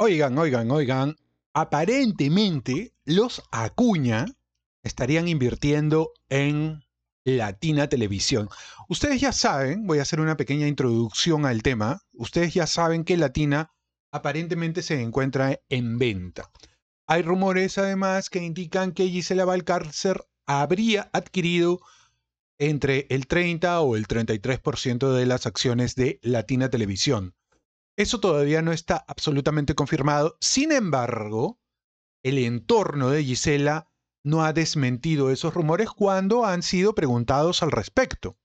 Oigan, oigan, oigan. Aparentemente, los Acuña estarían invirtiendo en Latina Televisión. Ustedes ya saben, voy a hacer una pequeña introducción al tema. Ustedes ya saben que Latina aparentemente se encuentra en venta. Hay rumores además que indican que Gisela Valcárcer habría adquirido entre el 30 o el 33% de las acciones de Latina Televisión. Eso todavía no está absolutamente confirmado. Sin embargo, el entorno de Gisela no ha desmentido esos rumores cuando han sido preguntados al respecto.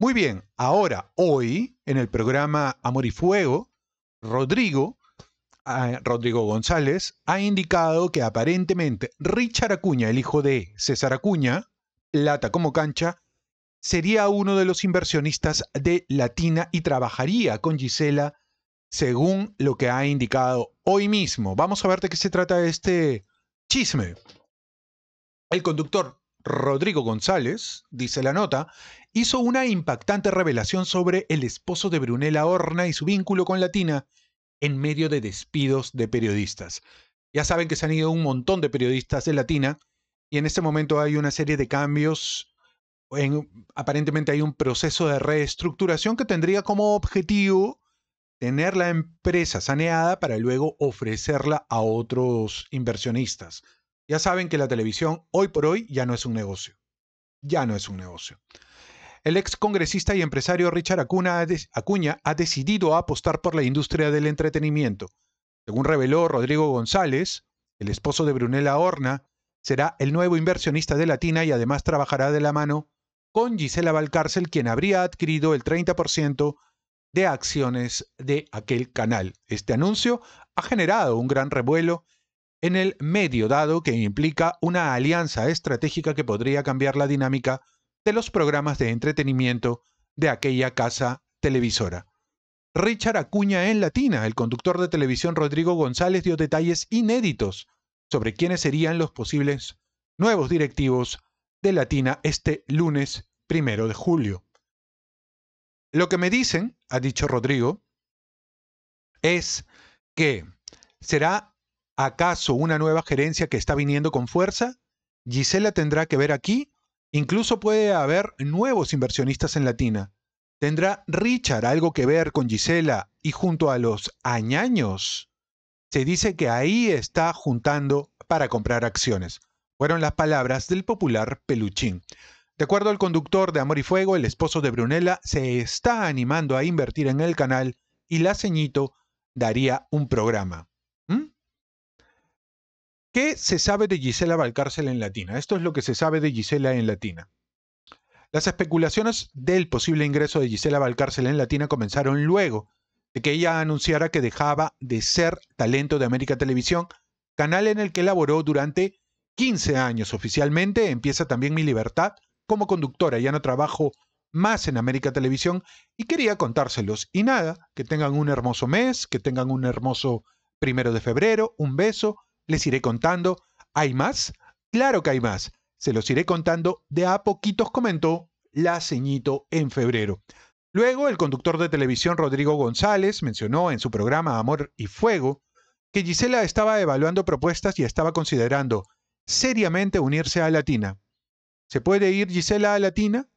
Muy bien, ahora, hoy, en el programa Amor y Fuego, Rodrigo, ah, Rodrigo González, ha indicado que aparentemente Richard Acuña, el hijo de César Acuña, lata como cancha, sería uno de los inversionistas de Latina y trabajaría con Gisela según lo que ha indicado hoy mismo. Vamos a ver de qué se trata este chisme. El conductor Rodrigo González, dice la nota, hizo una impactante revelación sobre el esposo de Brunella Horna y su vínculo con Latina en medio de despidos de periodistas. Ya saben que se han ido un montón de periodistas de Latina y en este momento hay una serie de cambios. En, aparentemente hay un proceso de reestructuración que tendría como objetivo tener la empresa saneada para luego ofrecerla a otros inversionistas. Ya saben que la televisión hoy por hoy ya no es un negocio. Ya no es un negocio. El ex congresista y empresario Richard Acuña ha decidido apostar por la industria del entretenimiento. Según reveló Rodrigo González, el esposo de Brunella Horna, será el nuevo inversionista de Latina y además trabajará de la mano con Gisela Valcárcel, quien habría adquirido el 30% de acciones de aquel canal. Este anuncio ha generado un gran revuelo en el medio dado que implica una alianza estratégica que podría cambiar la dinámica de los programas de entretenimiento de aquella casa televisora. Richard Acuña en Latina, el conductor de televisión Rodrigo González dio detalles inéditos sobre quiénes serían los posibles nuevos directivos de Latina este lunes primero de julio. Lo que me dicen, ha dicho Rodrigo, es que será acaso una nueva gerencia que está viniendo con fuerza. Gisela tendrá que ver aquí. Incluso puede haber nuevos inversionistas en Latina. ¿Tendrá Richard algo que ver con Gisela y junto a los añaños? Se dice que ahí está juntando para comprar acciones. Fueron las palabras del popular Peluchín. De acuerdo al conductor de Amor y Fuego, el esposo de Brunella se está animando a invertir en el canal y la ceñito daría un programa. ¿Mm? ¿Qué se sabe de Gisela Valcárcel en Latina? Esto es lo que se sabe de Gisela en Latina. Las especulaciones del posible ingreso de Gisela Valcárcel en Latina comenzaron luego de que ella anunciara que dejaba de ser talento de América Televisión, canal en el que laboró durante 15 años oficialmente. Empieza también Mi Libertad como conductora, ya no trabajo más en América Televisión y quería contárselos. Y nada, que tengan un hermoso mes, que tengan un hermoso primero de febrero, un beso, les iré contando. ¿Hay más? Claro que hay más. Se los iré contando de a poquitos, comentó la ceñito en febrero. Luego, el conductor de televisión Rodrigo González mencionó en su programa Amor y Fuego que Gisela estaba evaluando propuestas y estaba considerando seriamente unirse a Latina. Se puede ir Gisela a Latina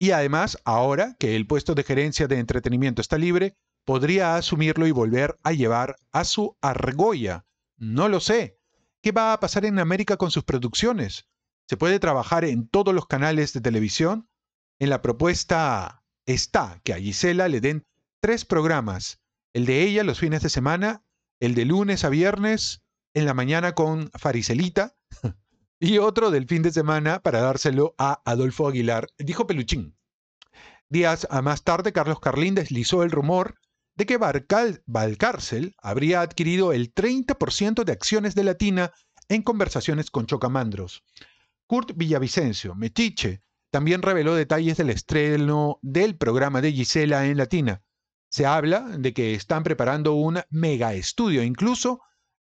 y además, ahora que el puesto de gerencia de entretenimiento está libre, podría asumirlo y volver a llevar a su argolla. No lo sé. ¿Qué va a pasar en América con sus producciones? ¿Se puede trabajar en todos los canales de televisión? En la propuesta está que a Gisela le den tres programas, el de ella los fines de semana, el de lunes a viernes, en la mañana con Fariselita. Y otro del fin de semana para dárselo a Adolfo Aguilar, dijo Peluchín. Días a más tarde, Carlos Carlín deslizó el rumor de que Barcal, Valcárcel habría adquirido el 30% de acciones de Latina en conversaciones con Chocamandros. Kurt Villavicencio, Metiche, también reveló detalles del estreno del programa de Gisela en Latina. Se habla de que están preparando un mega estudio, incluso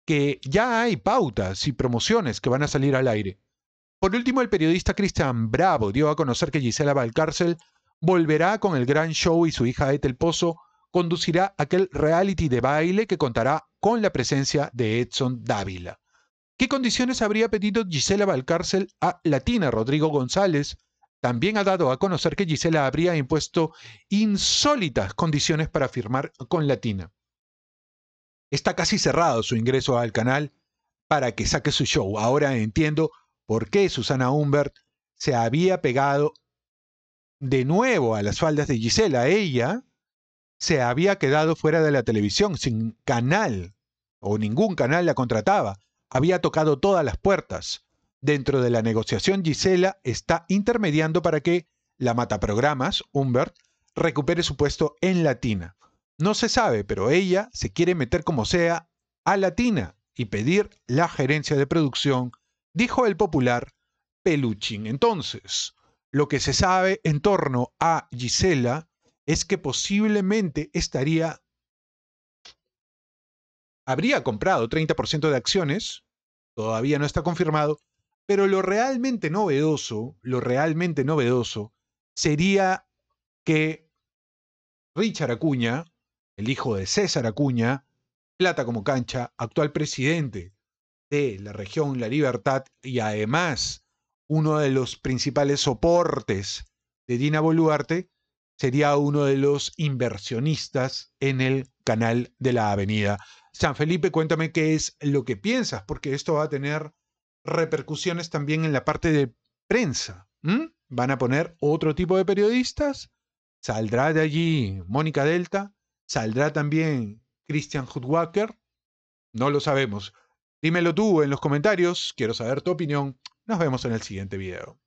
que ya hay pautas y promociones que van a salir al aire. Por último, el periodista Cristian Bravo dio a conocer que Gisela Valcárcel volverá con el gran show y su hija Ethel Pozo conducirá aquel reality de baile que contará con la presencia de Edson Dávila. ¿Qué condiciones habría pedido Gisela Valcárcel a Latina Rodrigo González? También ha dado a conocer que Gisela habría impuesto insólitas condiciones para firmar con Latina. Está casi cerrado su ingreso al canal para que saque su show. Ahora entiendo por qué Susana Humbert se había pegado de nuevo a las faldas de Gisela. Ella se había quedado fuera de la televisión, sin canal, o ningún canal la contrataba. Había tocado todas las puertas. Dentro de la negociación, Gisela está intermediando para que la mataprogramas, Humbert, recupere su puesto en Latina. No se sabe, pero ella se quiere meter como sea a Latina y pedir la gerencia de producción, dijo el popular Peluchín. Entonces, lo que se sabe en torno a Gisela es que posiblemente estaría habría comprado 30% de acciones, todavía no está confirmado, pero lo realmente novedoso, lo realmente novedoso sería que Richard Acuña, el hijo de César Acuña, plata como cancha, actual presidente de la región La Libertad y además uno de los principales soportes de Dina Boluarte, sería uno de los inversionistas en el canal de la avenida. San Felipe, cuéntame qué es lo que piensas, porque esto va a tener repercusiones también en la parte de prensa. Van a poner otro tipo de periodistas, saldrá de allí Mónica Delta, ¿Saldrá también Christian Hutwacker? No lo sabemos. Dímelo tú en los comentarios. Quiero saber tu opinión. Nos vemos en el siguiente video.